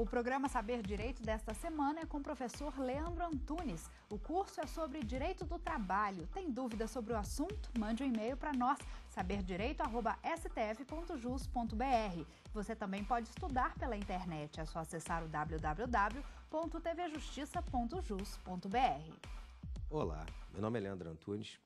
O programa Saber Direito desta semana é com o professor Leandro Antunes. O curso é sobre direito do trabalho. Tem dúvidas sobre o assunto? Mande um e-mail para nós, saberdireito.stf.jus.br. Você também pode estudar pela internet. É só acessar o www.tvjustiça.jus.br. Olá, meu nome é Leandro Antunes.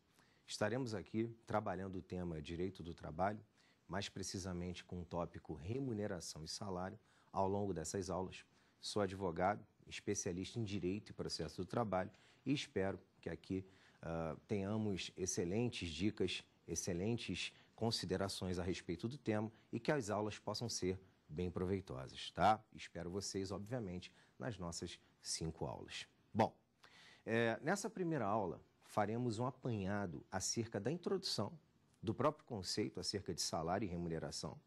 Estaremos aqui trabalhando o tema direito do trabalho, mais precisamente com o tópico remuneração e salário ao longo dessas aulas. Sou advogado, especialista em direito e processo do trabalho e espero que aqui uh, tenhamos excelentes dicas, excelentes considerações a respeito do tema e que as aulas possam ser bem proveitosas, tá? Espero vocês, obviamente, nas nossas cinco aulas. Bom, é, nessa primeira aula faremos um apanhado acerca da introdução do próprio conceito acerca de salário e remuneração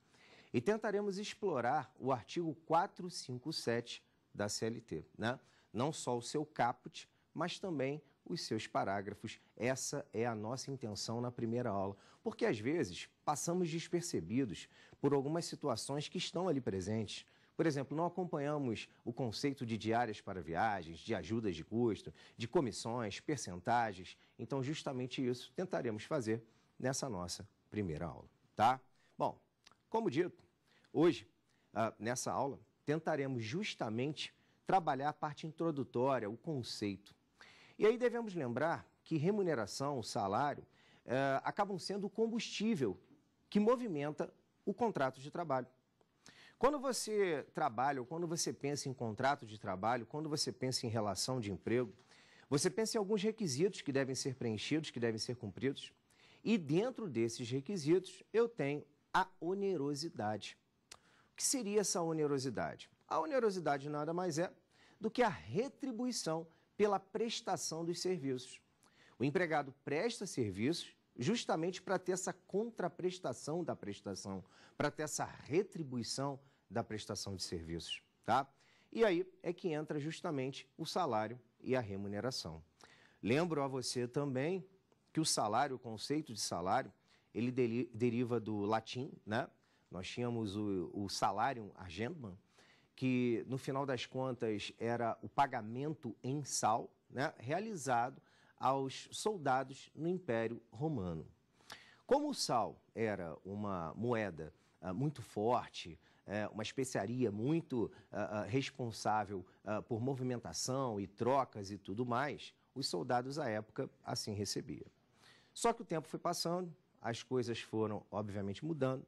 e tentaremos explorar o artigo 457 da CLT, né? não só o seu caput, mas também os seus parágrafos. Essa é a nossa intenção na primeira aula, porque às vezes passamos despercebidos por algumas situações que estão ali presentes. Por exemplo, não acompanhamos o conceito de diárias para viagens, de ajudas de custo, de comissões, percentagens. Então, justamente isso tentaremos fazer nessa nossa primeira aula, tá? Bom, como dito, hoje, ah, nessa aula, tentaremos justamente trabalhar a parte introdutória, o conceito. E aí devemos lembrar que remuneração, salário, eh, acabam sendo o combustível que movimenta o contrato de trabalho. Quando você trabalha, ou quando você pensa em contrato de trabalho, quando você pensa em relação de emprego, você pensa em alguns requisitos que devem ser preenchidos, que devem ser cumpridos. E dentro desses requisitos, eu tenho a onerosidade. O que seria essa onerosidade? A onerosidade nada mais é do que a retribuição pela prestação dos serviços. O empregado presta serviços justamente para ter essa contraprestação da prestação, para ter essa retribuição da prestação de serviços, tá? E aí é que entra justamente o salário e a remuneração. Lembro a você também que o salário, o conceito de salário, ele deriva do latim, né? Nós tínhamos o, o salário argentum, que no final das contas era o pagamento em sal, né? Realizado aos soldados no Império Romano. Como o sal era uma moeda uh, muito forte, eh, uma especiaria muito uh, responsável por movimentação e trocas e tudo mais, os soldados à época assim recebiam. Só que o tempo foi passando, as coisas foram, obviamente, mudando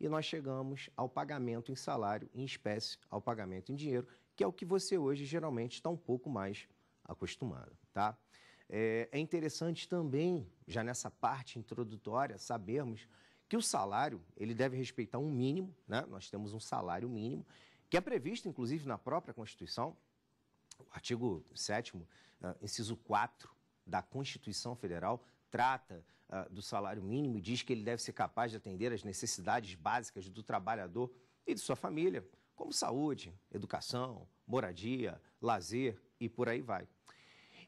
e nós chegamos ao pagamento em salário em espécie, ao pagamento em dinheiro, que é o que você hoje geralmente está um pouco mais acostumado, tá? É, é interessante também, já nessa parte introdutória, sabermos que o salário ele deve respeitar um mínimo, né? Nós temos um salário mínimo que é previsto, inclusive, na própria Constituição, o artigo 7 ah, inciso 4 da Constituição Federal trata uh, do salário mínimo e diz que ele deve ser capaz de atender às necessidades básicas do trabalhador e de sua família, como saúde, educação, moradia, lazer e por aí vai.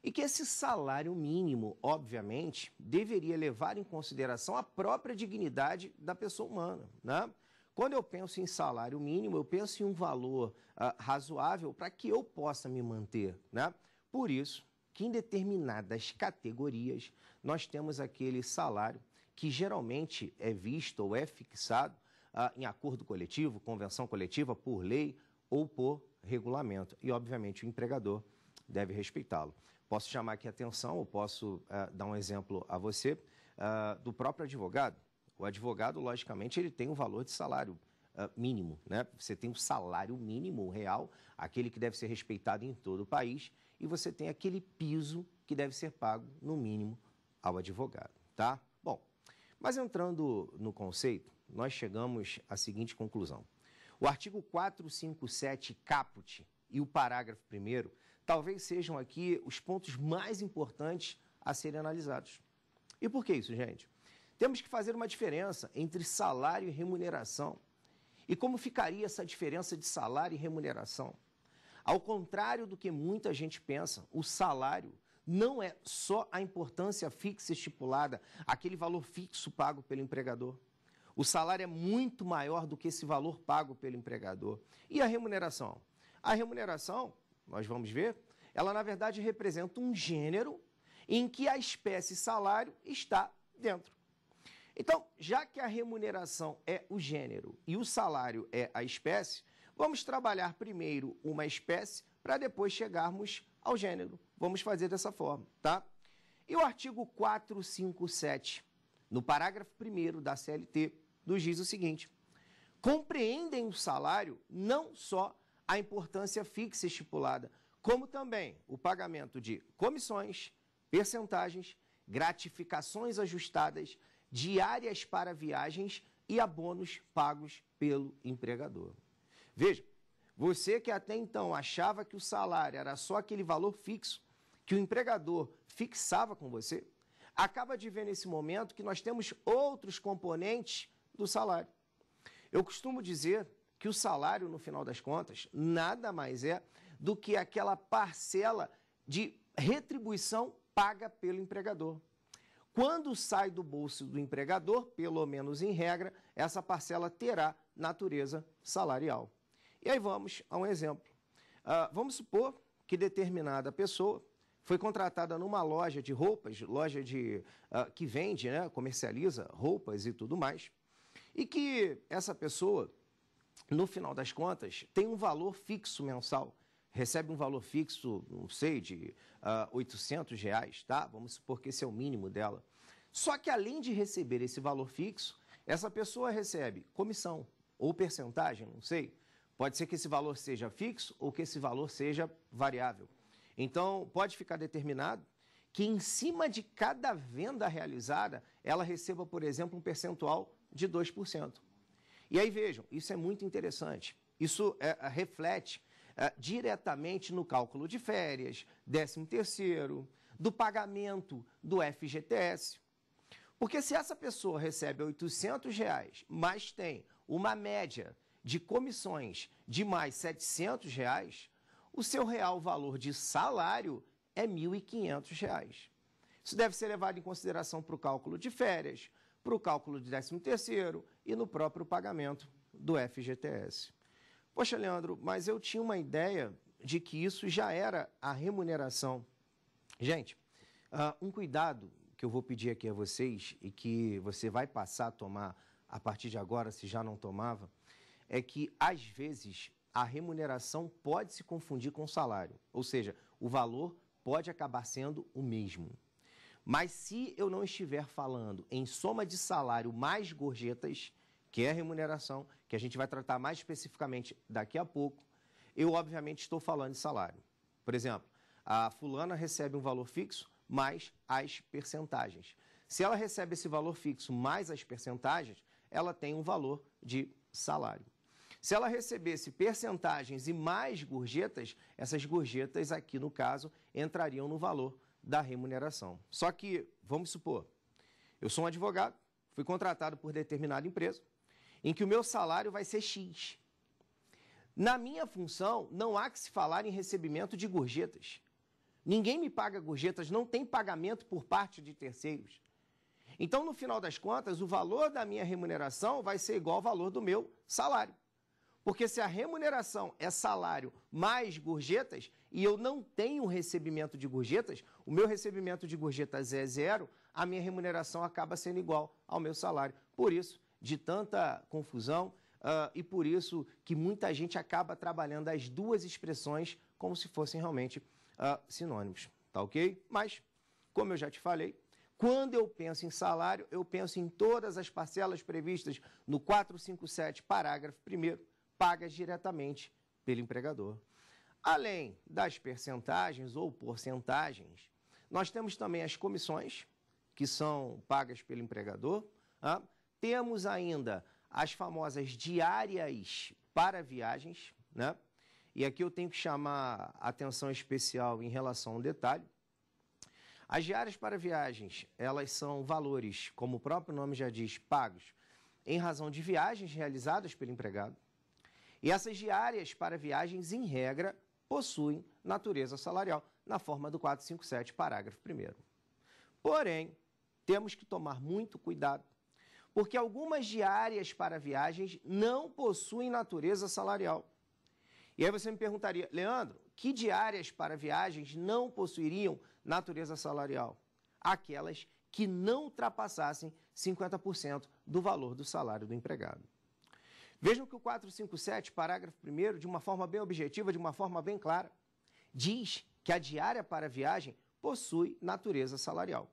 E que esse salário mínimo, obviamente, deveria levar em consideração a própria dignidade da pessoa humana. Né? Quando eu penso em salário mínimo, eu penso em um valor uh, razoável para que eu possa me manter. Né? Por isso, que em determinadas categorias nós temos aquele salário que geralmente é visto ou é fixado ah, em acordo coletivo, convenção coletiva, por lei ou por regulamento. E, obviamente, o empregador deve respeitá-lo. Posso chamar aqui a atenção, ou posso ah, dar um exemplo a você, ah, do próprio advogado. O advogado, logicamente, ele tem um valor de salário ah, mínimo, né? Você tem um salário mínimo real, aquele que deve ser respeitado em todo o país, e você tem aquele piso que deve ser pago, no mínimo, ao advogado, tá? Bom, mas entrando no conceito, nós chegamos à seguinte conclusão. O artigo 457 caput e o parágrafo 1 talvez sejam aqui os pontos mais importantes a serem analisados. E por que isso, gente? Temos que fazer uma diferença entre salário e remuneração. E como ficaria essa diferença de salário e remuneração? Ao contrário do que muita gente pensa, o salário não é só a importância fixa estipulada, aquele valor fixo pago pelo empregador. O salário é muito maior do que esse valor pago pelo empregador. E a remuneração? A remuneração, nós vamos ver, ela na verdade representa um gênero em que a espécie salário está dentro. Então, já que a remuneração é o gênero e o salário é a espécie, Vamos trabalhar primeiro uma espécie para depois chegarmos ao gênero. Vamos fazer dessa forma, tá? E o artigo 457, no parágrafo 1 da CLT, nos diz o seguinte: compreendem o salário não só a importância fixa estipulada, como também o pagamento de comissões, percentagens, gratificações ajustadas, diárias para viagens e abonos pagos pelo empregador. Veja, você que até então achava que o salário era só aquele valor fixo que o empregador fixava com você, acaba de ver nesse momento que nós temos outros componentes do salário. Eu costumo dizer que o salário, no final das contas, nada mais é do que aquela parcela de retribuição paga pelo empregador. Quando sai do bolso do empregador, pelo menos em regra, essa parcela terá natureza salarial. E aí vamos a um exemplo. Uh, vamos supor que determinada pessoa foi contratada numa loja de roupas, loja de uh, que vende, né, comercializa roupas e tudo mais, e que essa pessoa, no final das contas, tem um valor fixo mensal, recebe um valor fixo, não sei, de uh, ah, 800 reais, tá? Vamos supor que esse é o mínimo dela. Só que além de receber esse valor fixo, essa pessoa recebe comissão ou percentagem, não sei, Pode ser que esse valor seja fixo ou que esse valor seja variável. Então, pode ficar determinado que em cima de cada venda realizada, ela receba, por exemplo, um percentual de 2%. E aí vejam, isso é muito interessante. Isso é, é reflete é, diretamente no cálculo de férias, 13 terceiro, do pagamento do FGTS. Porque se essa pessoa recebe R$ reais, mas tem uma média de comissões de mais R$ reais, o seu real valor de salário é R$ 1.500. Isso deve ser levado em consideração para o cálculo de férias, para o cálculo de 13º e no próprio pagamento do FGTS. Poxa, Leandro, mas eu tinha uma ideia de que isso já era a remuneração. Gente, uh, um cuidado que eu vou pedir aqui a vocês e que você vai passar a tomar a partir de agora, se já não tomava, é que, às vezes, a remuneração pode se confundir com o salário, ou seja, o valor pode acabar sendo o mesmo. Mas se eu não estiver falando em soma de salário mais gorjetas, que é a remuneração, que a gente vai tratar mais especificamente daqui a pouco, eu obviamente estou falando de salário. Por exemplo, a fulana recebe um valor fixo mais as percentagens. Se ela recebe esse valor fixo mais as percentagens, ela tem um valor de salário. Se ela recebesse percentagens e mais gorjetas, essas gorjetas aqui, no caso, entrariam no valor da remuneração. Só que, vamos supor, eu sou um advogado, fui contratado por determinada empresa, em que o meu salário vai ser X. Na minha função, não há que se falar em recebimento de gorjetas. Ninguém me paga gorjetas, não tem pagamento por parte de terceiros. Então, no final das contas, o valor da minha remuneração vai ser igual ao valor do meu salário. Porque se a remuneração é salário mais gorjetas e eu não tenho recebimento de gorjetas, o meu recebimento de gorjetas é zero, a minha remuneração acaba sendo igual ao meu salário. Por isso, de tanta confusão uh, e por isso que muita gente acaba trabalhando as duas expressões como se fossem realmente uh, sinônimos. Tá ok? Mas, como eu já te falei, quando eu penso em salário, eu penso em todas as parcelas previstas no 457, parágrafo 1 pagas diretamente pelo empregador. Além das percentagens ou porcentagens, nós temos também as comissões, que são pagas pelo empregador. Ah, temos ainda as famosas diárias para viagens, né? E aqui eu tenho que chamar atenção especial em relação a um detalhe. As diárias para viagens, elas são valores, como o próprio nome já diz, pagos em razão de viagens realizadas pelo empregado. E essas diárias para viagens, em regra, possuem natureza salarial, na forma do 457, parágrafo 1. Porém, temos que tomar muito cuidado, porque algumas diárias para viagens não possuem natureza salarial. E aí você me perguntaria, Leandro, que diárias para viagens não possuiriam natureza salarial? Aquelas que não ultrapassassem 50% do valor do salário do empregado. Vejam que o 457, parágrafo 1, de uma forma bem objetiva, de uma forma bem clara, diz que a diária para a viagem possui natureza salarial.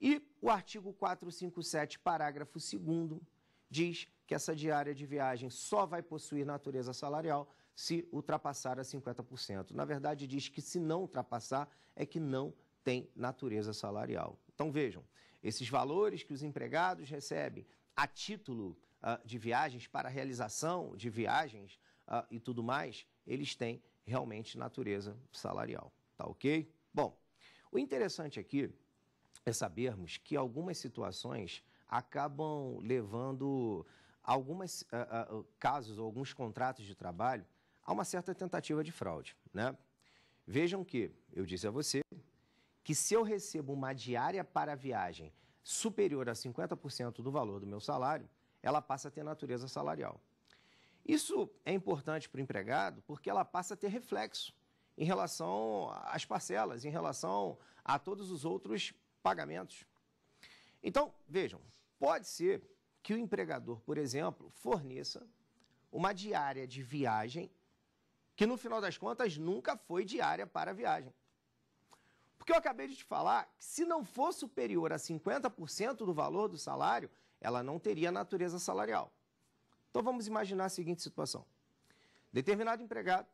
E o artigo 457, parágrafo 2, diz que essa diária de viagem só vai possuir natureza salarial se ultrapassar a 50%. Na verdade, diz que se não ultrapassar, é que não tem natureza salarial. Então vejam, esses valores que os empregados recebem a título uh, de viagens, para a realização de viagens uh, e tudo mais, eles têm realmente natureza salarial. Tá ok? Bom, o interessante aqui é sabermos que algumas situações acabam levando alguns uh, ah, casos ou alguns contratos de trabalho a uma certa tentativa de fraude. Né? Vejam que, eu disse a você, que se eu recebo uma diária para viagem superior a 50% do valor do meu salário, ela passa a ter natureza salarial. Isso é importante para o empregado porque ela passa a ter reflexo em relação às parcelas, em relação a todos os outros pagamentos. Então, vejam, pode ser que o empregador, por exemplo, forneça uma diária de viagem que no final das contas nunca foi diária para a viagem. Porque eu acabei de te falar que se não for superior a 50% do valor do salário, ela não teria natureza salarial. Então vamos imaginar a seguinte situação: determinado empregado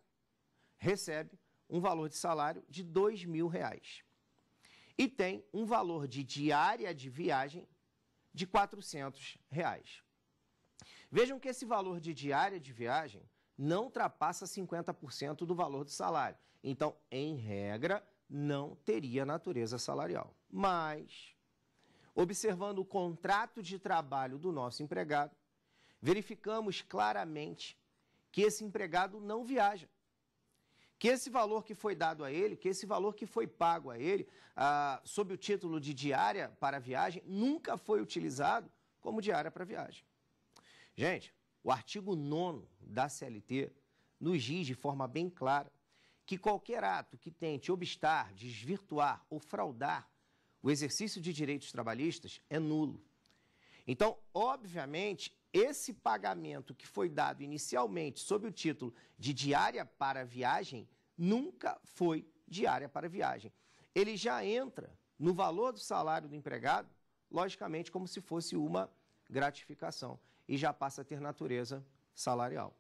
recebe um valor de salário de dois mil reais e tem um valor de diária de viagem de 400 reais. Vejam que esse valor de diária de viagem não ultrapassa 50% do valor do salário. Então, em regra, não teria natureza salarial. Mas Observando o contrato de trabalho do nosso empregado, verificamos claramente que esse empregado não viaja. Que esse valor que foi dado a ele, que esse valor que foi pago a ele, ah, sob o título de diária para viagem, nunca foi utilizado como diária para viagem. Gente, o artigo 9 da CLT nos diz de forma bem clara que qualquer ato que tente obstar, desvirtuar ou fraudar o exercício de direitos trabalhistas é nulo. Então, obviamente, esse pagamento que foi dado inicialmente sob o título de diária para viagem nunca foi diária para viagem. Ele já entra no valor do salário do empregado, logicamente, como se fosse uma gratificação e já passa a ter natureza salarial.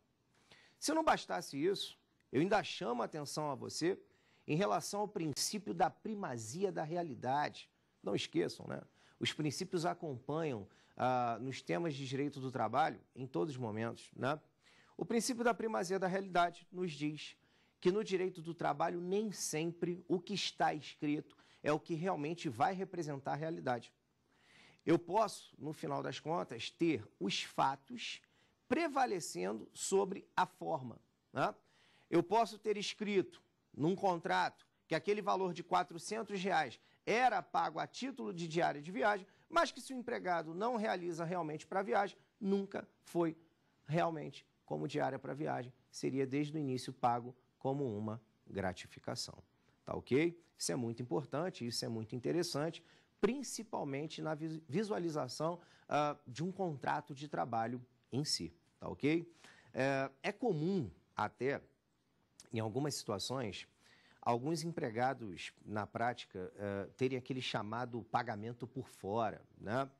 Se não bastasse isso, eu ainda chamo a atenção a você em relação ao princípio da primazia da realidade. Não esqueçam, né? Os princípios acompanham ah, nos temas de direito do trabalho em todos os momentos, né? O princípio da primazia da realidade nos diz que no direito do trabalho nem sempre o que está escrito é o que realmente vai representar a realidade. Eu posso, no final das contas, ter os fatos prevalecendo sobre a forma. Né? Eu posso ter escrito num contrato que aquele valor de 400 reais era pago a título de diária de viagem, mas que se o empregado não realiza realmente para a viagem, nunca foi realmente como diária para a viagem, seria desde o início pago como uma gratificação. Tá ok? Isso é muito importante, isso é muito interessante, principalmente na visualização uh, de um contrato de trabalho em si. Tá ok? é, é comum até, em algumas situações, Alguns empregados, na prática, uh, terem aquele chamado pagamento por fora. Né? Uh,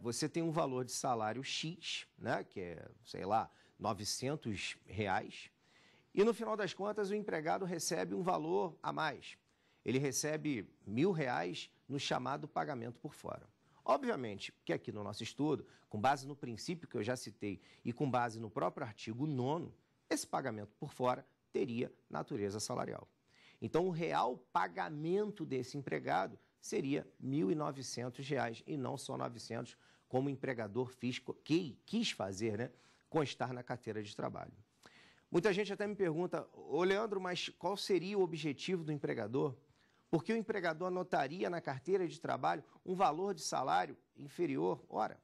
você tem um valor de salário X, né? que é, sei lá, 900 reais, e no final das contas o empregado recebe um valor a mais. Ele recebe mil reais no chamado pagamento por fora. Obviamente que aqui no nosso estudo, com base no princípio que eu já citei e com base no próprio artigo 9, esse pagamento por fora teria natureza salarial. Então, o real pagamento desse empregado seria R$ 1.900 e não só 900, como o empregador fisco que quis fazer, né, constar na carteira de trabalho. Muita gente até me pergunta, ô Leandro, mas qual seria o objetivo do empregador? Porque o empregador anotaria na carteira de trabalho um valor de salário inferior? Ora,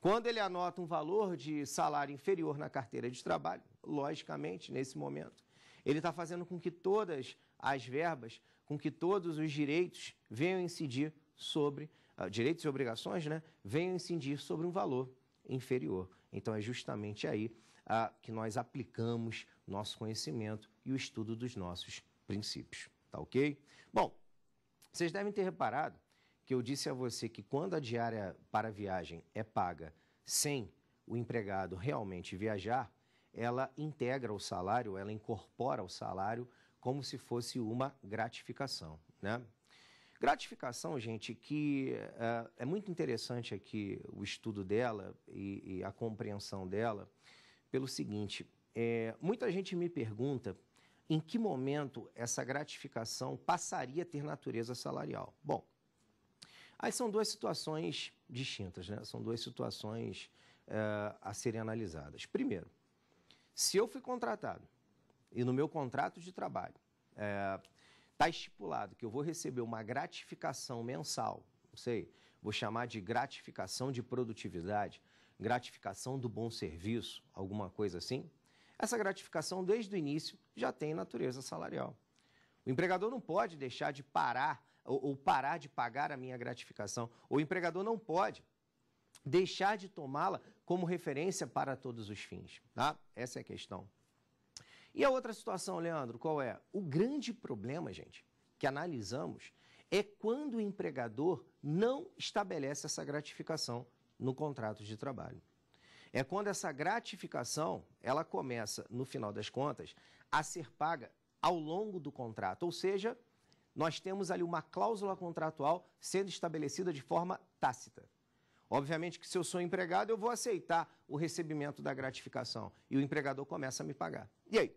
quando ele anota um valor de salário inferior na carteira de trabalho, logicamente, nesse momento, ele está fazendo com que todas as verbas, com que todos os direitos venham incidir sobre, uh, direitos e obrigações, né, venham incidir sobre um valor inferior. Então é justamente aí uh, que nós aplicamos nosso conhecimento e o estudo dos nossos princípios. Tá ok? Bom, vocês devem ter reparado que eu disse a você que quando a diária para viagem é paga sem o empregado realmente viajar, ela integra o salário, ela incorpora o salário como se fosse uma gratificação, né? Gratificação, gente, que uh, é muito interessante aqui o estudo dela e, e a compreensão dela, pelo seguinte: é, muita gente me pergunta em que momento essa gratificação passaria a ter natureza salarial. Bom, aí são duas situações distintas, né? São duas situações uh, a serem analisadas. Primeiro, se eu fui contratado e no meu contrato de trabalho está é, tá estipulado que eu vou receber uma gratificação mensal, não sei, vou chamar de gratificação de produtividade, gratificação do bom serviço, alguma coisa assim, essa gratificação desde o início já tem natureza salarial. O empregador não pode deixar de parar ou, ou parar de pagar a minha gratificação. O empregador não pode deixar de tomá-la como referência para todos os fins. Tá? Essa é a questão. E a outra situação, Leandro, qual é? O grande problema, gente, que analisamos é quando o empregador não estabelece essa gratificação no contrato de trabalho. É quando essa gratificação, ela começa, no final das contas, a ser paga ao longo do contrato, ou seja, nós temos ali uma cláusula contratual sendo estabelecida de forma tácita. Obviamente que se eu sou empregado, eu vou aceitar o recebimento da gratificação e o empregador começa a me pagar. E aí?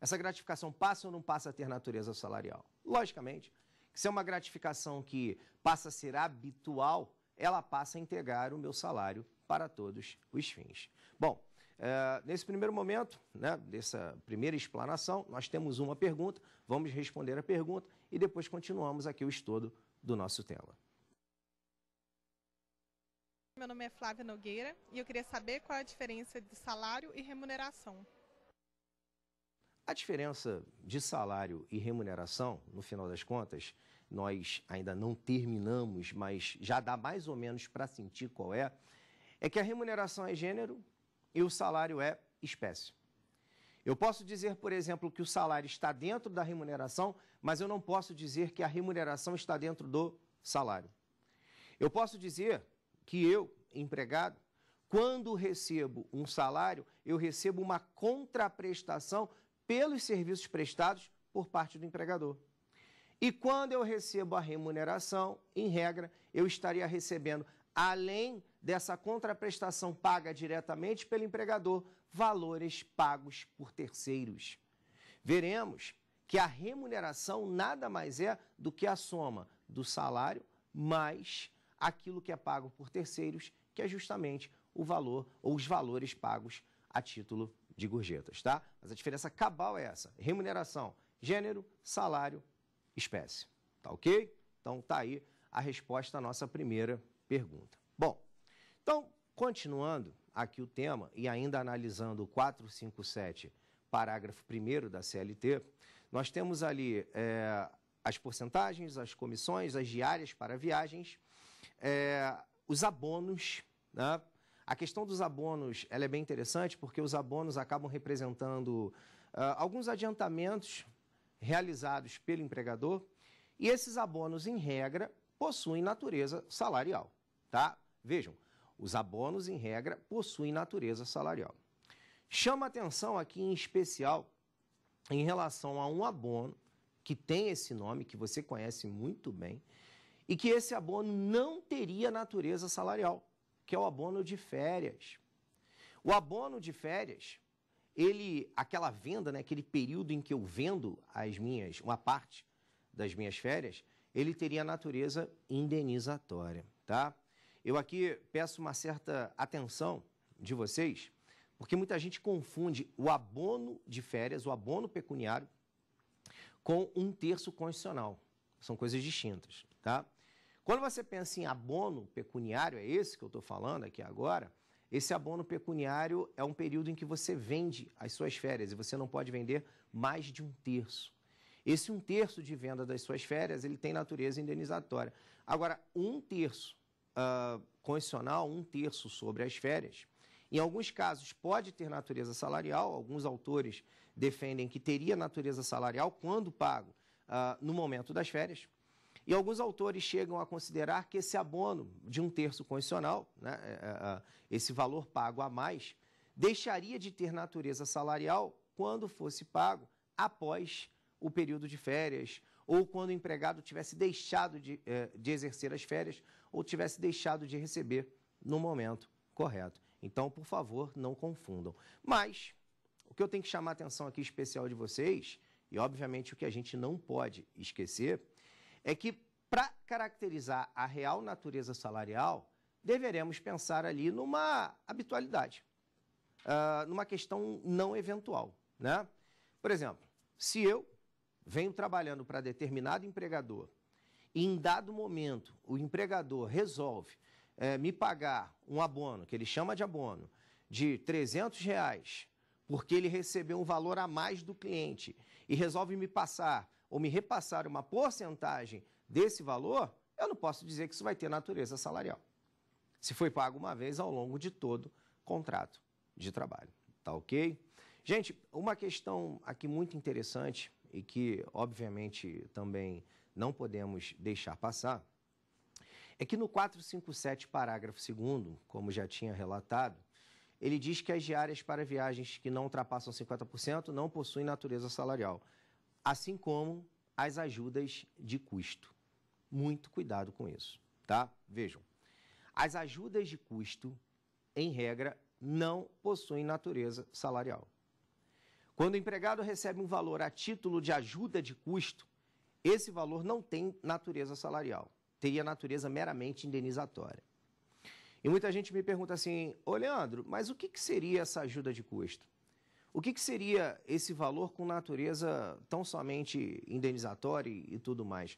Essa gratificação passa ou não passa a ter natureza salarial? Logicamente, se é uma gratificação que passa a ser habitual, ela passa a integrar o meu salário para todos os fins. Bom, é, nesse primeiro momento, né, dessa primeira explanação, nós temos uma pergunta, vamos responder a pergunta e depois continuamos aqui o estudo do nosso tema meu nome é Flávia Nogueira e eu queria saber qual é a diferença de salário e remuneração. A diferença de salário e remuneração, no final das contas, nós ainda não terminamos, mas já dá mais ou menos para sentir qual é, é que a remuneração é gênero e o salário é espécie. Eu posso dizer, por exemplo, que o salário está dentro da remuneração, mas eu não posso dizer que a remuneração está dentro do salário. Eu posso dizer que eu, empregado, quando recebo um salário, eu recebo uma contraprestação pelos serviços prestados por parte do empregador. E quando eu recebo a remuneração, em regra, eu estaria recebendo, além dessa contraprestação paga diretamente pelo empregador, valores pagos por terceiros. Veremos que a remuneração nada mais é do que a soma do salário mais aquilo que é pago por terceiros, que é justamente o valor ou os valores pagos a título de gorjetas, tá? Mas a diferença cabal é essa: remuneração, gênero, salário, espécie. Tá ok? Então tá aí a resposta à nossa primeira pergunta. Bom, então, continuando aqui o tema e ainda analisando o 457, parágrafo 1 da CLT, nós temos ali é, as porcentagens, as comissões, as diárias para viagens é, os abonos. Né? A questão dos abonos ela é bem interessante porque os abonos acabam representando uh, alguns adiantamentos realizados pelo empregador e esses abonos, em regra, possuem natureza salarial. Tá? Vejam, os abonos, em regra, possuem natureza salarial. Chama atenção aqui, em especial, em relação a um abono que tem esse nome, que você conhece muito bem, e que esse abono não teria natureza salarial, que é o abono de férias. O abono de férias, ele, aquela venda, né, aquele período em que eu vendo as minhas, uma parte das minhas férias, ele teria natureza indenizatória, tá? Eu aqui peço uma certa atenção de vocês, porque muita gente confunde o abono de férias, o abono pecuniário, com um terço constitucional. São coisas distintas. Tá? Quando você pensa em abono pecuniário, é esse que eu estou falando aqui agora, esse abono pecuniário é um período em que você vende as suas férias e você não pode vender mais de um terço. Esse um terço de venda das suas férias, ele tem natureza indenizatória. Agora, um terço uh, ah, condicional, um terço sobre as férias, em alguns casos pode ter natureza salarial, alguns autores defendem que teria natureza salarial quando pago uh, no momento das férias. E alguns autores chegam a considerar que esse abono de um terço condicional, né, é, é, é, esse valor pago a mais, deixaria de ter natureza salarial quando fosse pago após o período de férias, ou quando o empregado tivesse deixado de, de exercer as férias ou tivesse deixado de receber no momento correto. Então, por favor, não confundam. Mas, o que eu tenho que chamar a atenção aqui especial de vocês, e obviamente o que a gente não pode esquecer, é que para caracterizar a real natureza salarial, deveremos pensar ali numa habitualidade, uh, numa questão não eventual. Né? Por exemplo, se eu venho trabalhando para determinado empregador e em dado momento o empregador resolve é, me pagar um abono, que ele chama de abono, de 300 reais, porque ele recebeu um valor a mais do cliente e resolve me passar ou me repassar uma porcentagem desse valor, eu não posso dizer que isso vai ter natureza salarial. Se foi pago uma vez ao longo de todo contrato de trabalho. Tá ok? Gente, uma questão aqui muito interessante e que, obviamente, também não podemos deixar passar é que no 457, parágrafo 2, como já tinha relatado, ele diz que as diárias para viagens que não ultrapassam 50% não possuem natureza salarial assim como as ajudas de custo. Muito cuidado com isso, tá? Vejam, as ajudas de custo, em regra, não possuem natureza salarial. Quando o empregado recebe um valor a título de ajuda de custo, esse valor não tem natureza salarial, teria natureza meramente indenizatória. E muita gente me pergunta assim, ô Leandro, mas o que, que seria essa ajuda de custo? O que, que, seria esse valor com natureza tão somente indenizatória e, tudo mais?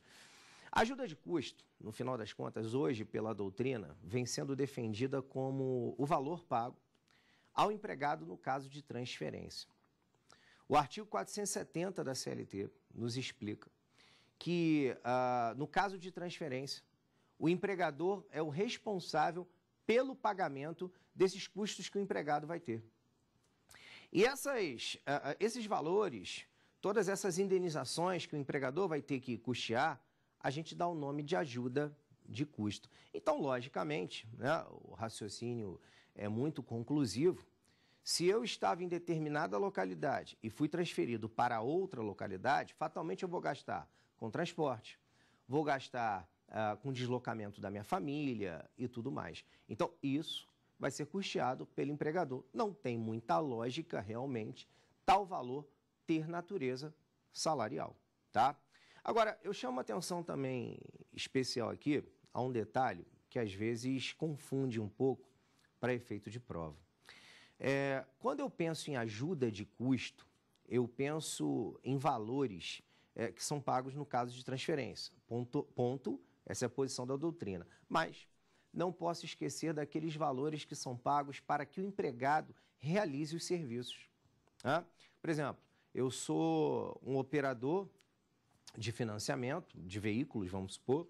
A ajuda de custo, no final das contas, hoje, pela doutrina, vem sendo defendida como o valor pago ao empregado no caso de transferência. O artigo 470 da CLT nos explica que, ah, no caso de transferência, o empregador é o responsável pelo pagamento desses custos que o empregado vai ter. E essas, uh, esses valores, todas essas indenizações que o empregador vai ter que custear, a gente dá o nome de ajuda de custo. Então, logicamente, né, o raciocínio é muito conclusivo. Se eu estava em determinada localidade e fui transferido para outra localidade, fatalmente eu vou gastar com transporte, vou gastar uh, com deslocamento da minha família e tudo mais. Então, isso vai ser custeado pelo empregador. Não tem muita lógica, realmente, tal valor ter natureza salarial, tá? Agora, eu chamo atenção também especial aqui a um detalhe que às vezes confunde um pouco para efeito de prova. É, quando eu penso em ajuda de custo, eu penso em valores é, que são pagos no caso de transferência. Ponto, ponto, essa é a posição da doutrina. Mas não posso esquecer daqueles valores que são pagos para que o empregado realize os serviços. Por exemplo, eu sou um operador de financiamento de veículos, vamos supor,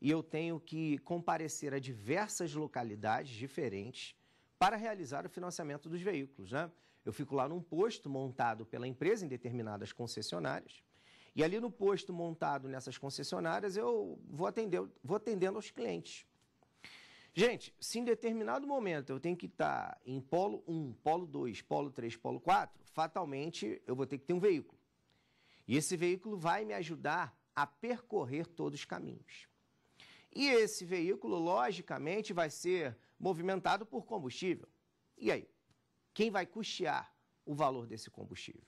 e eu tenho que comparecer a diversas localidades diferentes para realizar o financiamento dos veículos. Né? Eu fico lá num posto montado pela empresa em determinadas concessionárias, e ali no posto montado nessas concessionárias eu vou, atender, vou atendendo aos clientes. Gente, se em determinado momento eu tenho que estar tá em polo 1, polo 2, polo 3, polo 4, fatalmente eu vou ter que ter um veículo. E esse veículo vai me ajudar a percorrer todos os caminhos. E esse veículo, logicamente, vai ser movimentado por combustível. E aí? Quem vai custear o valor desse combustível?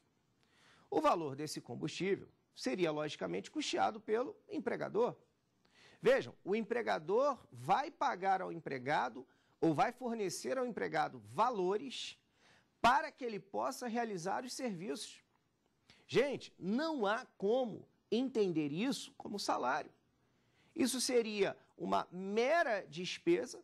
O valor desse combustível seria, logicamente, custeado pelo empregador, Vejam, o empregador vai pagar ao empregado ou vai fornecer ao empregado valores para que ele possa realizar os serviços. Gente, não há como entender isso como salário. Isso seria uma mera despesa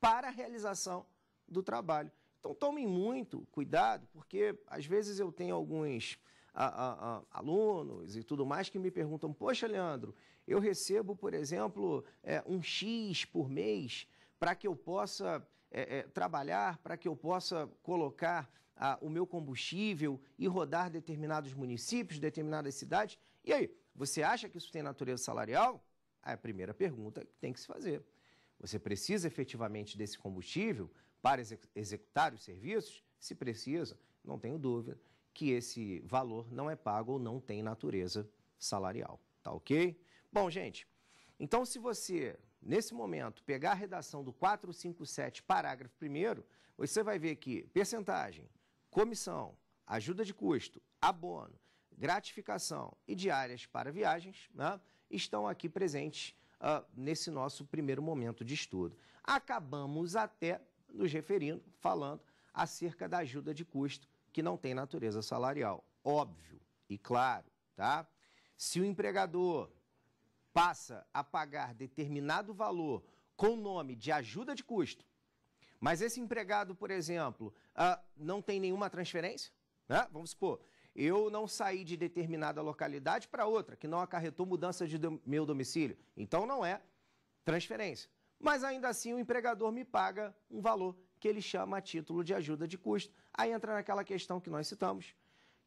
para a realização do trabalho. Então tomem muito cuidado, porque às vezes eu tenho alguns a, ah, a, ah, a, ah, alunos e tudo mais que me perguntam: Poxa, Leandro, eu recebo, por exemplo, é, um X por mês para que eu possa é, é, trabalhar, para que eu possa colocar o meu combustível e rodar determinados municípios, determinadas cidades. E aí, você acha que isso tem natureza salarial? É a primeira pergunta que tem que se fazer. Você precisa efetivamente desse combustível para executar os serviços? Se precisa, não tenho dúvida que esse valor não é pago ou não tem natureza salarial. Tá ok? Bom, gente, então se você, nesse momento, pegar a redação do 457, parágrafo 1, você vai ver que percentagem, comissão, ajuda de custo, abono, gratificação e diárias para viagens né, estão aqui presentes uh, nesse nosso primeiro momento de estudo. Acabamos até nos referindo, falando acerca da ajuda de custo que não tem natureza salarial. Óbvio e claro, tá? Se o empregador passa a pagar determinado valor com o nome de ajuda de custo, mas esse empregado, por exemplo, ah, não tem nenhuma transferência, né? vamos supor, eu não saí de determinada localidade para outra, que não acarretou mudança de meu domicílio. Então não é transferência. Mas ainda assim o empregador me paga um valor que ele chama a título de ajuda de custo. Aí entra naquela questão que nós citamos,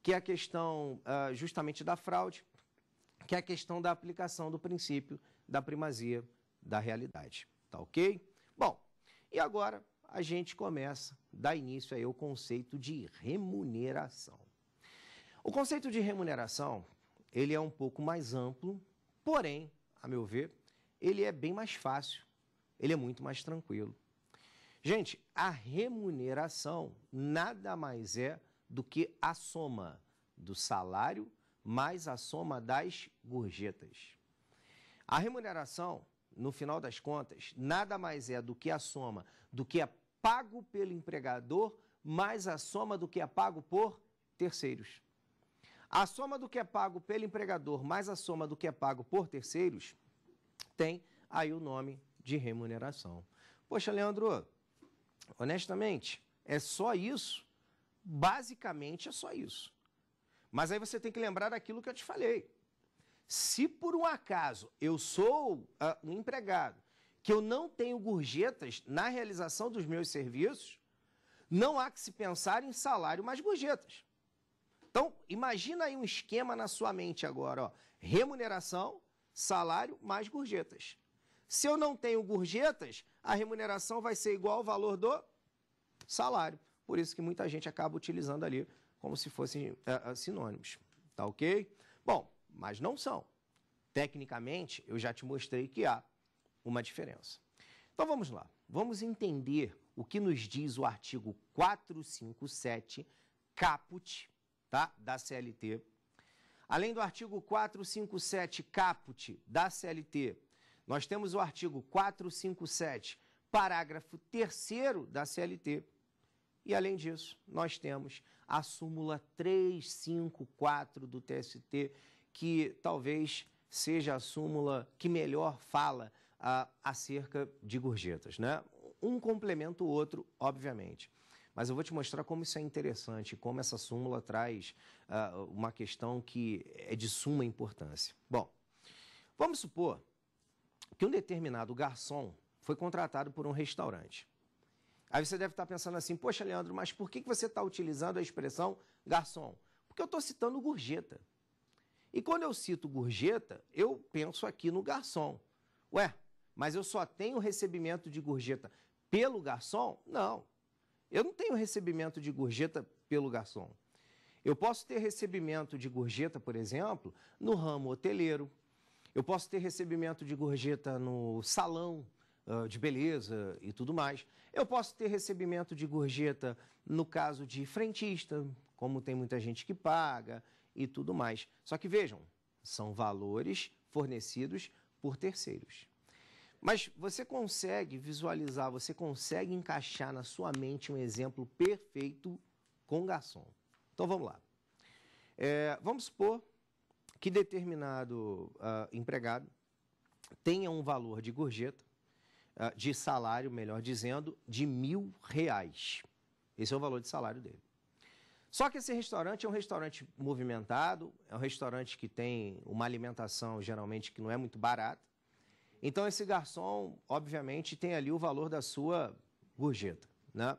que é a questão ah, justamente da fraude que é a questão da aplicação do princípio da primazia da realidade. Tá ok? Bom, e agora a gente começa, dá início aí ao conceito de remuneração. O conceito de remuneração, ele é um pouco mais amplo, porém, a meu ver, ele é bem mais fácil, ele é muito mais tranquilo. Gente, a remuneração nada mais é do que a soma do salário mais a soma das gorjetas. A remuneração, no final das contas, nada mais é do que a soma do que é pago pelo empregador mais a soma do que é pago por terceiros. A soma do que é pago pelo empregador mais a soma do que é pago por terceiros tem aí o nome de remuneração. Poxa, Leandro, honestamente, é só isso? Basicamente é só isso. Mas aí você tem que lembrar daquilo que eu te falei. Se por um acaso eu sou uh, um empregado que eu não tenho gorjetas na realização dos meus serviços, não há que se pensar em salário mais gorjetas. Então, imagina aí um esquema na sua mente agora, ó. Remuneração, salário mais gorjetas. Se eu não tenho gorjetas, a remuneração vai ser igual ao valor do salário. Por isso que muita gente acaba utilizando ali como se fossem uh, sinônimos, tá ok? Bom, mas não são. Tecnicamente, eu já te mostrei que há uma diferença. Então vamos lá, vamos entender o que nos diz o artigo 457 caput tá? da CLT. Além do artigo 457 caput da CLT, nós temos o artigo 457, parágrafo 3 da CLT, e, além disso, nós temos a súmula 354 do TST, que talvez seja a súmula que melhor fala ah, acerca de gorjetas. Né? Um complementa o outro, obviamente. Mas eu vou te mostrar como isso é interessante, como essa súmula traz ah, uma questão que é de suma importância. Bom, vamos supor que um determinado garçom foi contratado por um restaurante. Aí você deve estar pensando assim, poxa, Leandro, mas por que você está utilizando a expressão garçom? Porque eu estou citando gorjeta. E quando eu cito gorjeta, eu penso aqui no garçom. Ué, mas eu só tenho recebimento de gorjeta pelo garçom? Não. Eu não tenho recebimento de gorjeta pelo garçom. Eu posso ter recebimento de gorjeta, por exemplo, no ramo hoteleiro. Eu posso ter recebimento de gorjeta no salão de beleza e tudo mais. Eu posso ter recebimento de gorjeta no caso de frentista, como tem muita gente que paga e tudo mais. Só que vejam, são valores fornecidos por terceiros. Mas você consegue visualizar, você consegue encaixar na sua mente um exemplo perfeito com garçom. Então vamos lá. É, vamos supor que determinado uh, empregado tenha um valor de gorjeta ah, de salário, melhor dizendo, de mil reais. Esse é o valor de salário dele. Só que esse restaurante é um restaurante movimentado, é um restaurante que tem uma alimentação geralmente que não é muito barata. Então esse garçom, obviamente, tem ali o valor da sua gorjeta, né?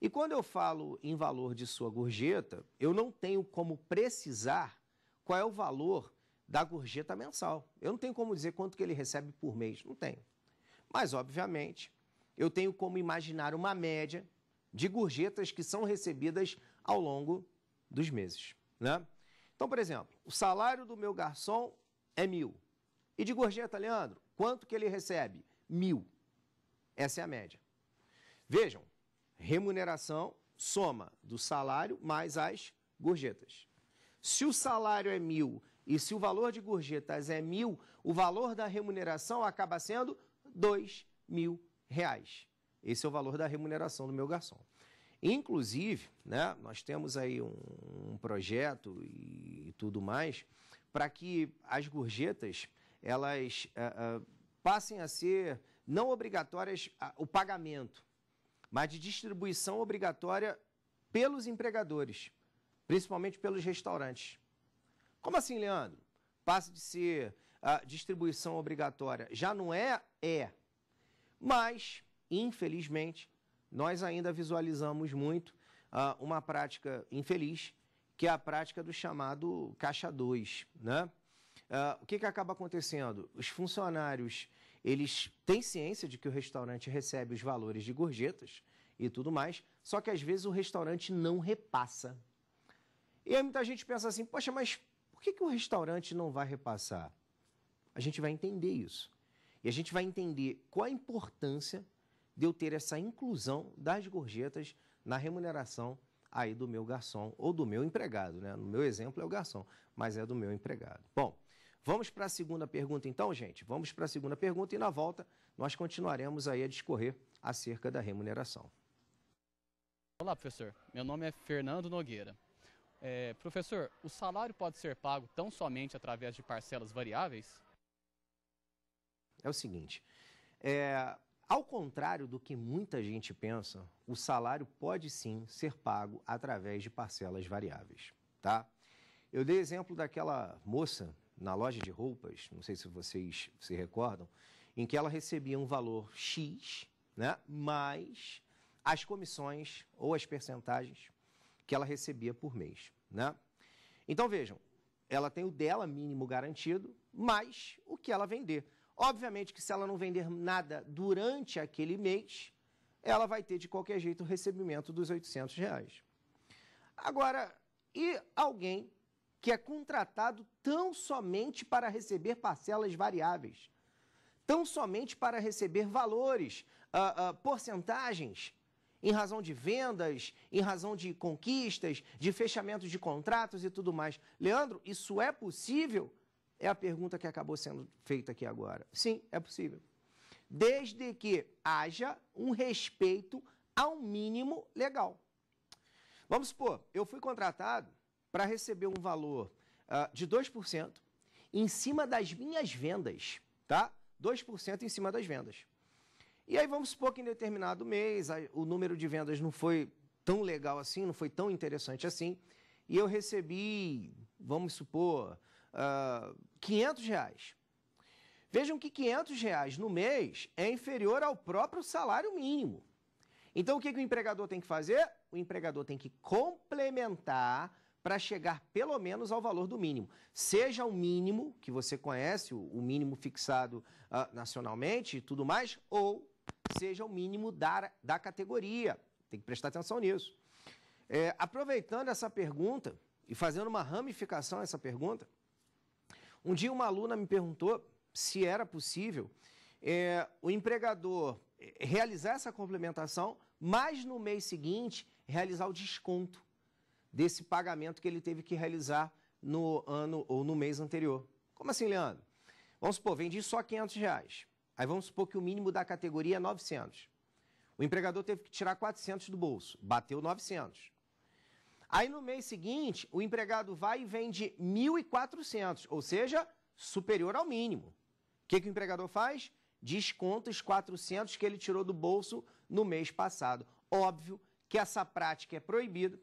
E quando eu falo em valor de sua gorjeta, eu não tenho como precisar qual é o valor da gorjeta mensal. Eu não tenho como dizer quanto que ele recebe por mês, não tenho. Mas, obviamente, eu tenho como imaginar uma média de gorjetas que são recebidas ao longo dos meses. Né? Então, por exemplo, o salário do meu garçom é mil. E de gorjeta, Leandro, quanto que ele recebe? Mil. Essa é a média. Vejam, remuneração soma do salário mais as gorjetas. Se o salário é mil e se o valor de gorjetas é mil, o valor da remuneração acaba sendo dois mil reais. Esse é o valor da remuneração do meu garçom. Inclusive, né, nós temos aí um, um projeto e tudo mais para que as gorjetas elas uh, uh, passem a ser não obrigatórias o pagamento, mas de distribuição obrigatória pelos empregadores, principalmente pelos restaurantes. Como assim, Leandro? Passa de ser a distribuição obrigatória já não é, é. Mas, infelizmente, nós ainda visualizamos muito uh, uma prática infeliz, que é a prática do chamado caixa 2. Né? Uh, o que, que acaba acontecendo? Os funcionários eles têm ciência de que o restaurante recebe os valores de gorjetas e tudo mais, só que às vezes o restaurante não repassa. E aí muita gente pensa assim, poxa, mas por que, que o restaurante não vai repassar? A gente vai entender isso. E a gente vai entender qual a importância de eu ter essa inclusão das gorjetas na remuneração aí do meu garçom ou do meu empregado, né? No meu exemplo é o garçom, mas é do meu empregado. Bom, vamos para a segunda pergunta então, gente. Vamos para a segunda pergunta e na volta nós continuaremos aí a discorrer acerca da remuneração. Olá, professor. Meu nome é Fernando Nogueira. É, professor, o salário pode ser pago tão somente através de parcelas variáveis? é o seguinte: é, ao contrário do que muita gente pensa, o salário pode sim ser pago através de parcelas variáveis, tá? Eu dei exemplo daquela moça na loja de roupas, não sei se vocês se recordam, em que ela recebia um valor X, né, mais as comissões ou as percentagens que ela recebia por mês, né? Então vejam, ela tem o dela mínimo garantido, mais o que ela vender. Obviamente que se ela não vender nada durante aquele mês, ela vai ter de qualquer jeito o recebimento dos 800 reais. Agora, e alguém que é contratado tão somente para receber parcelas variáveis, tão somente para receber valores, uh, uh, porcentagens, em razão de vendas, em razão de conquistas, de fechamento de contratos e tudo mais. Leandro, isso é possível? É a pergunta que acabou sendo feita aqui agora. Sim, é possível. Desde que haja um respeito ao mínimo legal. Vamos supor, eu fui contratado para receber um valor uh, de 2% em cima das minhas vendas, tá? 2% em cima das vendas. E aí vamos supor que em determinado mês o número de vendas não foi tão legal assim, não foi tão interessante assim, e eu recebi, vamos supor, ah, 500 reais. Vejam que 500 reais no mês é inferior ao próprio salário mínimo. Então, o que, que o empregador tem que fazer? O empregador tem que complementar para chegar pelo menos ao valor do mínimo. Seja o mínimo, que você conhece, o mínimo fixado uh, nacionalmente e tudo mais, ou seja o mínimo da, da categoria. Tem que prestar atenção nisso. É, aproveitando essa pergunta e fazendo uma ramificação a essa pergunta, um dia uma aluna me perguntou se era possível é, o empregador é, realizar essa complementação, mas no mês seguinte realizar o desconto desse pagamento que ele teve que realizar no ano ou no mês anterior. Como assim, Leandro? Vamos supor, vendi só 500 reais. Aí vamos supor que o mínimo da categoria é 900. O empregador teve que tirar 400 do bolso, bateu 900. Aí no mês seguinte, o empregado vai e vende 1.400, ou seja, superior ao mínimo. O que, que o empregador faz? Desconta os 400 que ele tirou do bolso no mês passado. Óbvio que essa prática é proibida,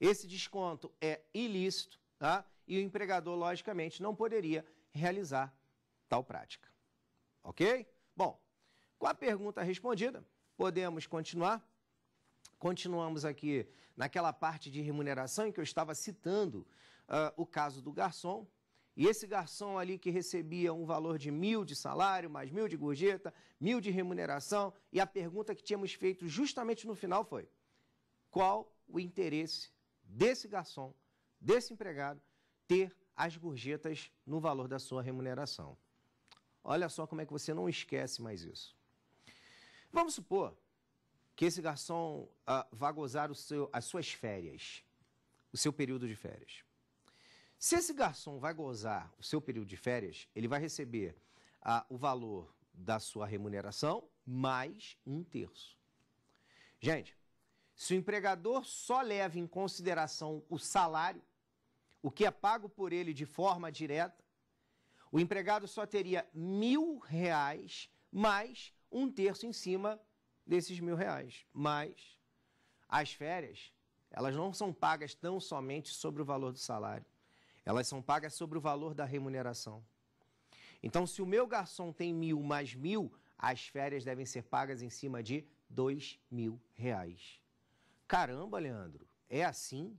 esse desconto é ilícito tá? e o empregador, logicamente, não poderia realizar tal prática. Ok? Bom, com a pergunta respondida, podemos continuar Continuamos aqui naquela parte de remuneração em que eu estava citando uh, o caso do garçom. E esse garçom ali que recebia um valor de mil de salário, mais mil de gorjeta, mil de remuneração. E a pergunta que tínhamos feito justamente no final foi: qual o interesse desse garçom, desse empregado, ter as gorjetas no valor da sua remuneração? Olha só como é que você não esquece mais isso. Vamos supor que esse garçom uh, vá gozar seu, as suas férias, o seu período de férias. Se esse garçom vai gozar o seu período de férias, ele vai receber uh, o valor da sua remuneração mais um terço. Gente, se o empregador só leva em consideração o salário, o que é pago por ele de forma direta, o empregado só teria mil reais mais um terço em cima desses mil reais. Mas as férias, elas não são pagas tão somente sobre o valor do salário. Elas são pagas sobre o valor da remuneração. Então, se o meu garçom tem mil mais mil, as férias devem ser pagas em cima de dois mil reais. Caramba, Leandro, é assim?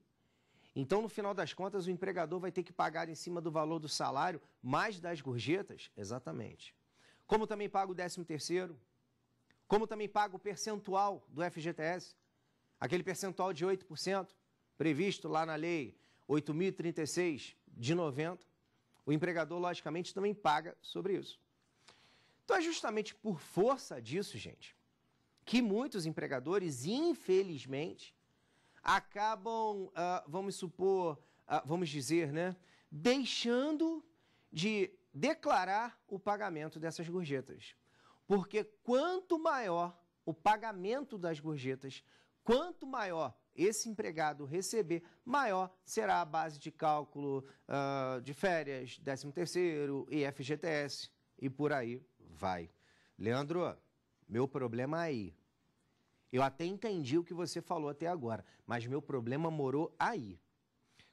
Então, no final das contas, o empregador vai ter que pagar em cima do valor do salário mais das gorjetas? Exatamente. Como também paga o décimo terceiro, como também paga o percentual do FGTS, aquele percentual de 8% previsto lá na lei 8036 de 90, o empregador logicamente também paga sobre isso. Então é justamente por força disso, gente, que muitos empregadores, infelizmente, acabam, ah, vamos supor, ah, vamos dizer, né, deixando de declarar o pagamento dessas gorjetas. Porque quanto maior o pagamento das gorjetas, quanto maior esse empregado receber, maior será a base de cálculo uh, de férias, 13 e FGTS e por aí vai. Leandro, meu problema é aí. Eu até entendi o que você falou até agora, mas meu problema morou aí.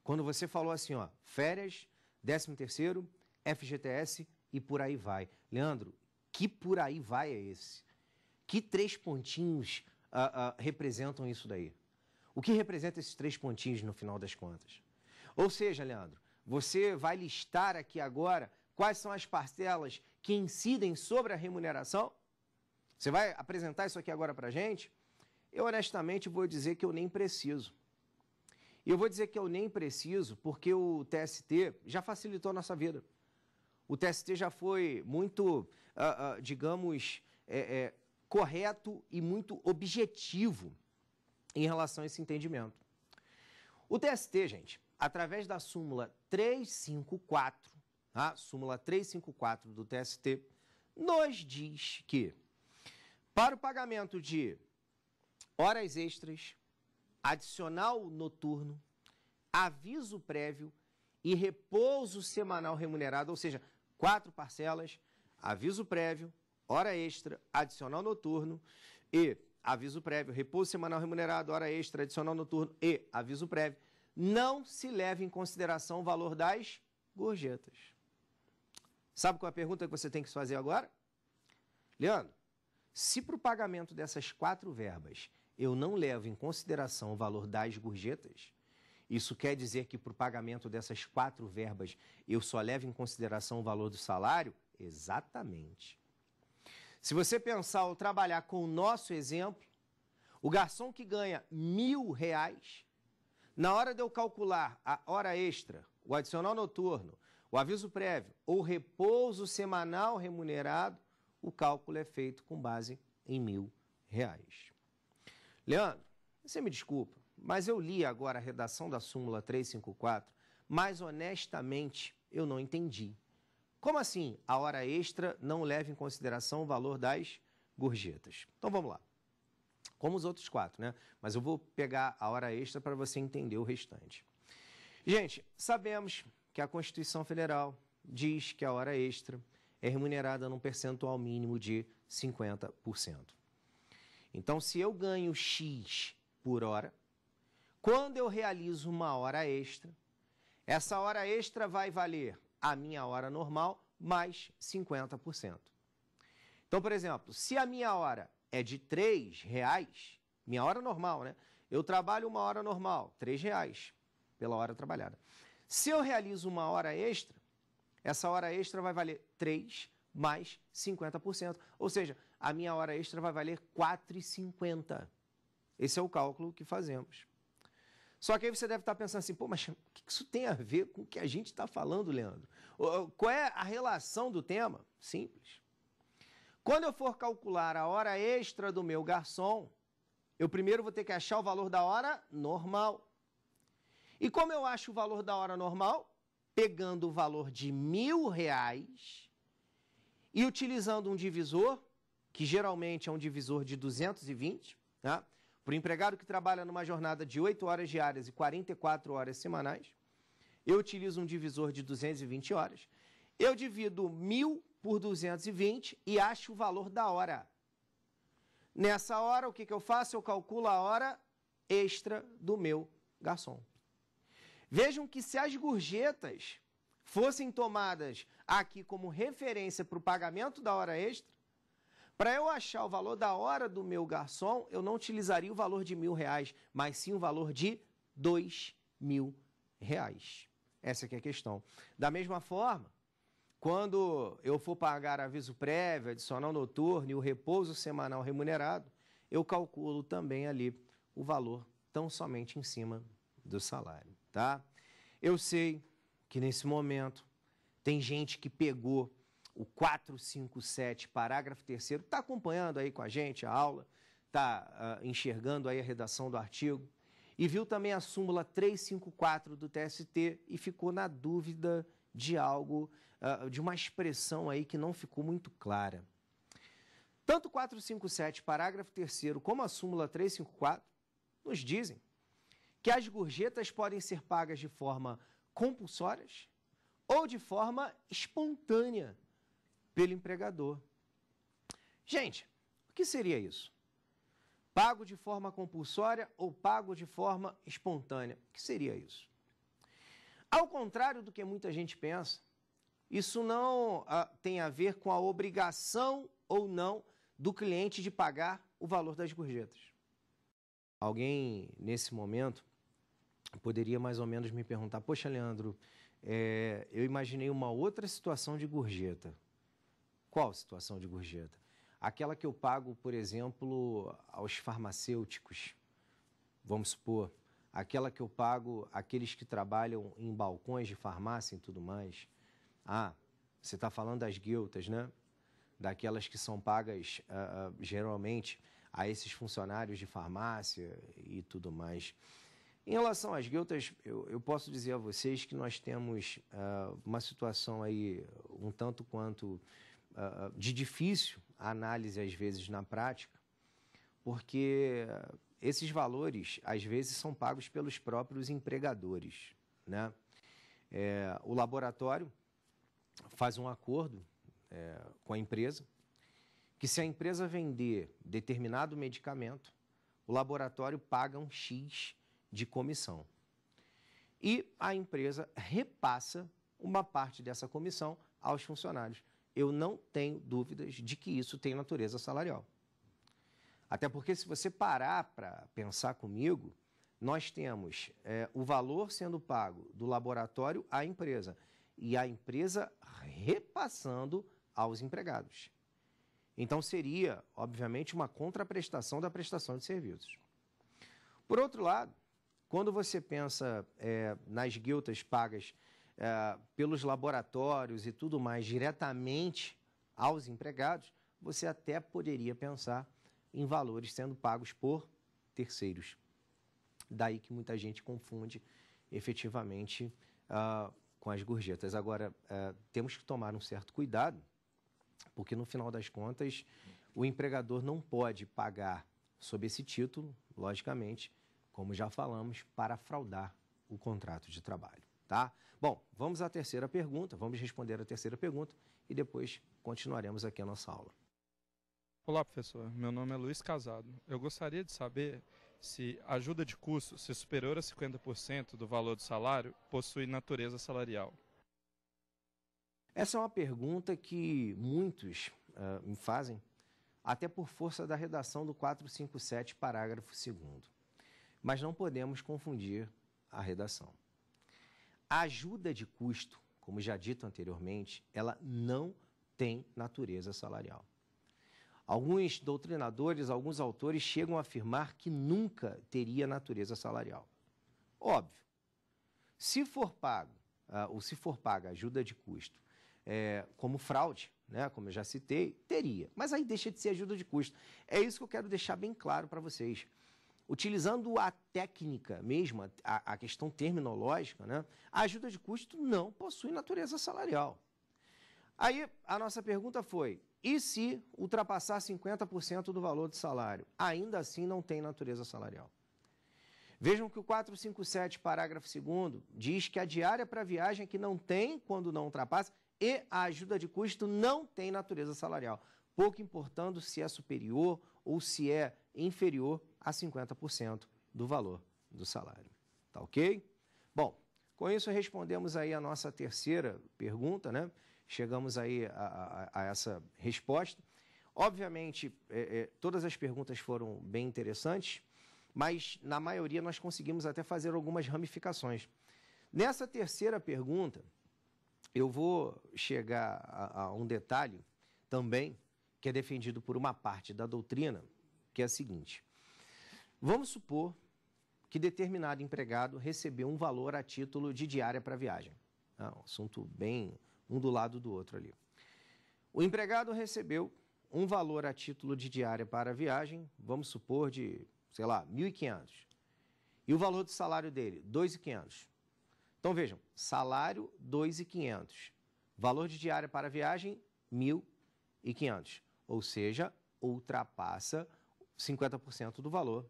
Quando você falou assim, ó, férias, 13º, FGTS e por aí vai. Leandro, que por aí vai é esse? Que três pontinhos uh, uh, representam isso daí? O que representa esses três pontinhos no final das contas? Ou seja, Leandro, você vai listar aqui agora quais são as parcelas que incidem sobre a remuneração? Você vai apresentar isso aqui agora para gente? Eu honestamente vou dizer que eu nem preciso. E eu vou dizer que eu nem preciso, porque o TST já facilitou a nossa vida. O TST já foi muito ah, ah, digamos, é, é, correto e muito objetivo em relação a esse entendimento. O TST, gente, através da súmula 354, a tá? súmula 354 do TST, nos diz que para o pagamento de horas extras, adicional noturno, aviso prévio e repouso semanal remunerado, ou seja, quatro parcelas, aviso prévio, hora extra, adicional noturno e aviso prévio, repouso semanal remunerado, hora extra, adicional noturno e aviso prévio, não se leva em consideração o valor das gorjetas. Sabe qual é a pergunta que você tem que fazer agora? Leandro, se para o pagamento dessas quatro verbas eu não levo em consideração o valor das gorjetas, isso quer dizer que para o pagamento dessas quatro verbas eu só levo em consideração o valor do salário? Exatamente. Se você pensar ou trabalhar com o nosso exemplo, o garçom que ganha mil reais, na hora de eu calcular a hora extra, o adicional noturno, o aviso prévio ou repouso semanal remunerado, o cálculo é feito com base em mil reais. Leandro, você me desculpa, mas eu li agora a redação da súmula 354, mas honestamente eu não entendi. Como assim a hora extra não leva em consideração o valor das gorjetas? Então vamos lá. Como os outros quatro, né? Mas eu vou pegar a hora extra para você entender o restante. Gente, sabemos que a Constituição Federal diz que a hora extra é remunerada num percentual mínimo de 50%. Então, se eu ganho X por hora, quando eu realizo uma hora extra, essa hora extra vai valer a minha hora normal mais 50%. Então, por exemplo, se a minha hora é de R$ reais, minha hora normal, né? Eu trabalho uma hora normal, R$ reais pela hora trabalhada. Se eu realizo uma hora extra, essa hora extra vai valer três mais 50%. Ou seja, a minha hora extra vai valer 4,50. Esse é o cálculo que fazemos. Só que aí você deve estar pensando assim, pô, mas o que isso tem a ver com o que a gente está falando, Leandro? Qual é a relação do tema? Simples. Quando eu for calcular a hora extra do meu garçom, eu primeiro vou ter que achar o valor da hora normal. E como eu acho o valor da hora normal? Pegando o valor de mil reais e utilizando um divisor, que geralmente é um divisor de 220, tá? Né? Para o empregado que trabalha numa jornada de 8 horas diárias e 44 horas semanais, eu utilizo um divisor de 220 horas. Eu divido 1.000 por 220 e acho o valor da hora. Nessa hora, o que, que eu faço? Eu calculo a hora extra do meu garçom. Vejam que se as gorjetas fossem tomadas aqui como referência para o pagamento da hora extra, para eu achar o valor da hora do meu garçom, eu não utilizaria o valor de mil reais, mas sim o valor de dois mil reais. Essa é a questão. Da mesma forma, quando eu for pagar aviso prévio, adicional noturno e o repouso semanal remunerado, eu calculo também ali o valor tão somente em cima do salário, tá? Eu sei que nesse momento tem gente que pegou o 457, parágrafo 3 está acompanhando aí com a gente a aula, está uh, ah, enxergando aí a redação do artigo, e viu também a súmula 354 do TST e ficou na dúvida de algo, uh, de uma expressão aí que não ficou muito clara. Tanto 457, parágrafo 3 como a súmula 354 nos dizem que as gorjetas podem ser pagas de forma compulsórias ou de forma espontânea pelo empregador. Gente, o que seria isso? Pago de forma compulsória ou pago de forma espontânea? O que seria isso? Ao contrário do que muita gente pensa, isso não ah, tem a ver com a obrigação ou não do cliente de pagar o valor das gorjetas. Alguém, nesse momento, poderia mais ou menos me perguntar: Poxa, Leandro, é, eu imaginei uma outra situação de gorjeta. Qual situação de gorjeta? Aquela que eu pago, por exemplo, aos farmacêuticos, vamos supor, aquela que eu pago aqueles que trabalham em balcões de farmácia e tudo mais. Ah, você está falando das guiltas, né? Daquelas que são pagas uh, uh, geralmente a esses funcionários de farmácia e tudo mais. Em relação às guiltas, eu, eu posso dizer a vocês que nós temos uh, uma situação aí um tanto quanto ah, ah, de difícil análise, às vezes, na prática, porque ah, esses valores, às vezes, são pagos pelos próprios empregadores. Né? É, o laboratório faz um acordo é, com a empresa que, se a empresa vender determinado medicamento, o laboratório paga um X de comissão. E a empresa repassa uma parte dessa comissão aos funcionários eu não tenho dúvidas de que isso tem natureza salarial. Até porque, se você parar para pensar comigo, nós temos é, o valor sendo pago do laboratório à empresa e a empresa repassando aos empregados. Então, seria, obviamente, uma contraprestação da prestação de serviços. Por outro lado, quando você pensa é, nas guiltas pagas é, pelos laboratórios e tudo mais diretamente aos empregados, você até poderia pensar em valores sendo pagos por terceiros. Daí que muita gente confunde efetivamente uh, com as gorjetas. Agora, uh, temos que tomar um certo cuidado, porque no final das contas, o empregador não pode pagar sob esse título, logicamente, como já falamos, para fraudar o contrato de trabalho. Tá? Bom, vamos à terceira pergunta, vamos responder a terceira pergunta e depois continuaremos aqui a nossa aula. Olá, professor. Meu nome é Luiz Casado. Eu gostaria de saber se ajuda de custo, se superior a 50% do valor do salário, possui natureza salarial. Essa é uma pergunta que muitos uh, me fazem, até por força da redação do 457, parágrafo 2. Mas não podemos confundir a redação. A ajuda de custo, como já dito anteriormente, ela não tem natureza salarial. Alguns doutrinadores, alguns autores chegam a afirmar que nunca teria natureza salarial. Óbvio. Se for pago, ah, ou se for paga ajuda de custo é, como fraude, né, como eu já citei, teria. Mas aí deixa de ser ajuda de custo. É isso que eu quero deixar bem claro para vocês utilizando a técnica mesma, a, a questão terminológica, né, a ajuda de custo não possui natureza salarial. Aí a nossa pergunta foi: e se ultrapassar 50% do valor do salário? Ainda assim não tem natureza salarial. Vejam que o 457, parágrafo 2, diz que a diária para viagem que não tem quando não ultrapassa e a ajuda de custo não tem natureza salarial, pouco importando se é superior ou se é inferior a 50% do valor do salário. Tá ok? Bom, com isso respondemos aí a nossa terceira pergunta, né? Chegamos aí a, a, a essa resposta. Obviamente, é, é, todas as perguntas foram bem interessantes, mas na maioria nós conseguimos até fazer algumas ramificações. Nessa terceira pergunta, eu vou chegar a, a um detalhe também que é defendido por uma parte da doutrina, que é a seguinte: Vamos supor que determinado empregado recebeu um valor a título de diária para viagem. É um assunto bem um do lado do outro ali. O empregado recebeu um valor a título de diária para viagem, vamos supor de, sei lá, 1.500. E o valor do salário dele, 2.500. Então vejam, salário 2.500, valor de diária para viagem 1.500, ou seja, ultrapassa 50% do valor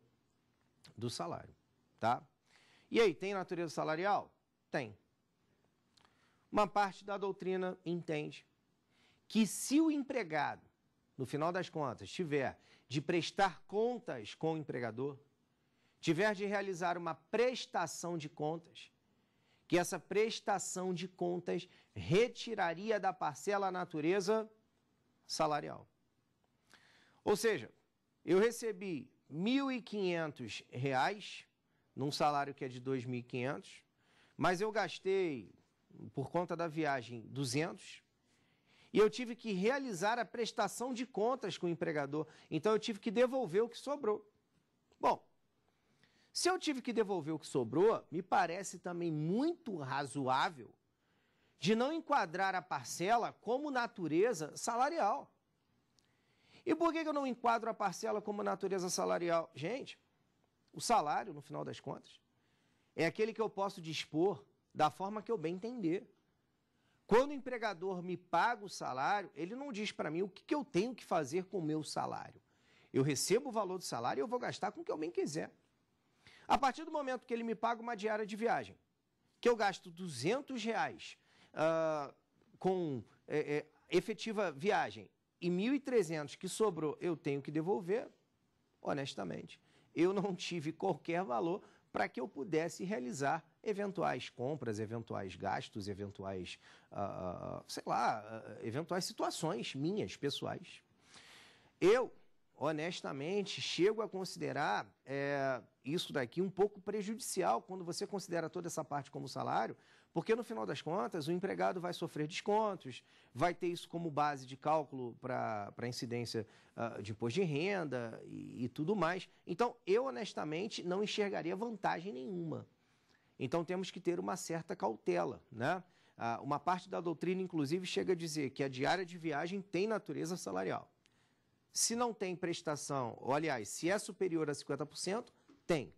do salário, tá? E aí, tem natureza salarial? Tem. Uma parte da doutrina entende que se o empregado, no final das contas, tiver de prestar contas com o empregador, tiver de realizar uma prestação de contas, que essa prestação de contas retiraria da parcela a natureza salarial. Ou seja, eu recebi 1.500 reais num salário que é de 2.500, mas eu gastei, por conta da viagem, 200 e eu tive que realizar a prestação de contas com o empregador, então eu tive que devolver o que sobrou. Bom, se eu tive que devolver o que sobrou, me parece também muito razoável de não enquadrar a parcela como natureza salarial. E por que eu não enquadro a parcela como natureza salarial? Gente, o salário, no final das contas, é aquele que eu posso dispor da forma que eu bem entender. Quando o empregador me paga o salário, ele não diz para mim o que, eu tenho que fazer com o meu salário. Eu recebo o valor do salário e eu vou gastar com o que eu bem quiser. A partir do momento que ele me paga uma diária de viagem, que eu gasto 200 reais uh, com é, é, efetiva viagem e 1.300 que sobrou eu tenho que devolver, honestamente. Eu não tive qualquer valor para que eu pudesse realizar eventuais compras, eventuais gastos, eventuais, uh, sei lá, uh, eventuais situações minhas, pessoais. Eu, honestamente, chego a considerar é, isso daqui um pouco prejudicial quando você considera toda essa parte como salário, porque no final das contas, o empregado vai sofrer descontos, vai ter isso como base de cálculo para a incidência uh, de imposto de renda e, e tudo mais. Então, eu honestamente não enxergaria vantagem nenhuma. Então, temos que ter uma certa cautela, né? Uh, uma parte da doutrina, inclusive, chega a dizer que a diária de viagem tem natureza salarial. Se não tem prestação, ou aliás, se é superior a 50%, tem.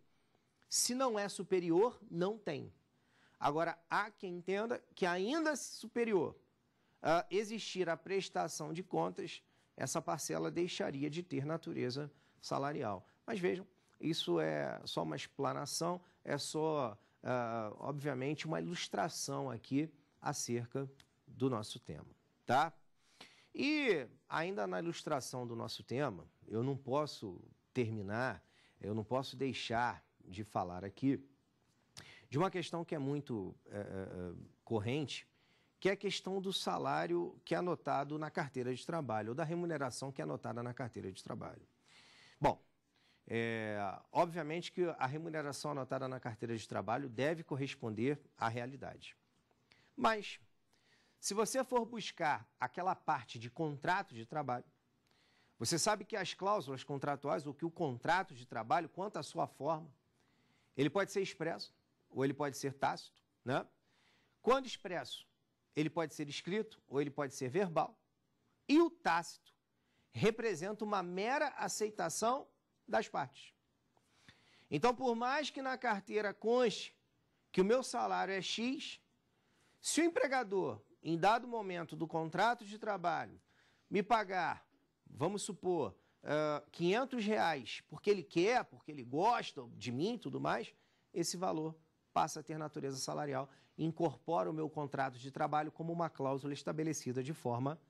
Se não é superior, não tem. Agora, há quem entenda que ainda superior a existir a prestação de contas, essa parcela deixaria de ter natureza salarial. Mas vejam, isso é só uma explanação, é só, uh, obviamente, uma ilustração aqui acerca do nosso tema, tá? E ainda na ilustração do nosso tema, eu não posso terminar, eu não posso deixar de falar aqui de uma questão que é muito é, corrente, que é a questão do salário que é anotado na carteira de trabalho, ou da remuneração que é anotada na carteira de trabalho. Bom, é, obviamente que a remuneração anotada na carteira de trabalho deve corresponder à realidade. Mas, se você for buscar aquela parte de contrato de trabalho, você sabe que as cláusulas contratuais, ou que o contrato de trabalho, quanto à sua forma, ele pode ser expresso, ou ele pode ser tácito, né? Quando expresso, ele pode ser escrito ou ele pode ser verbal. E o tácito representa uma mera aceitação das partes. Então, por mais que na carteira conste que o meu salário é X, se o empregador, em dado momento do contrato de trabalho, me pagar, vamos supor, uh, 500 reais, porque ele quer, porque ele gosta de mim e tudo mais, esse valor passa a ter natureza salarial e incorpora o meu contrato de trabalho como uma cláusula estabelecida de forma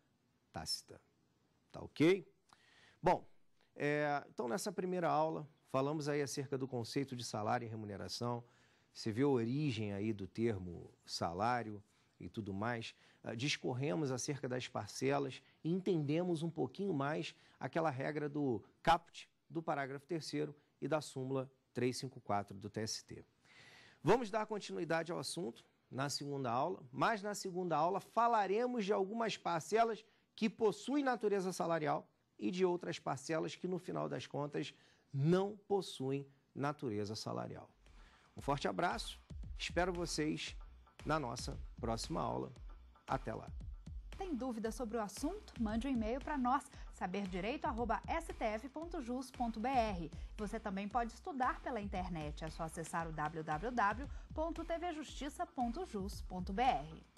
tácita. Tá ok? Bom, é, então nessa primeira aula falamos aí acerca do conceito de salário e remuneração. Você viu a origem aí do termo salário e tudo mais. Ah, discorremos acerca das parcelas e entendemos um pouquinho mais aquela regra do CAPT, do parágrafo 3 e da súmula 354 do TST. Vamos dar continuidade ao assunto na segunda aula, mas na segunda aula falaremos de algumas parcelas que possuem natureza salarial e de outras parcelas que, no final das contas, não possuem natureza salarial. Um forte abraço, espero vocês na nossa próxima aula. Até lá! Tem dúvida sobre o assunto? Mande um e-mail para nós saberdireito.stf.jus.br. Você também pode estudar pela internet. É só acessar o www.tvjustiça.jus.br.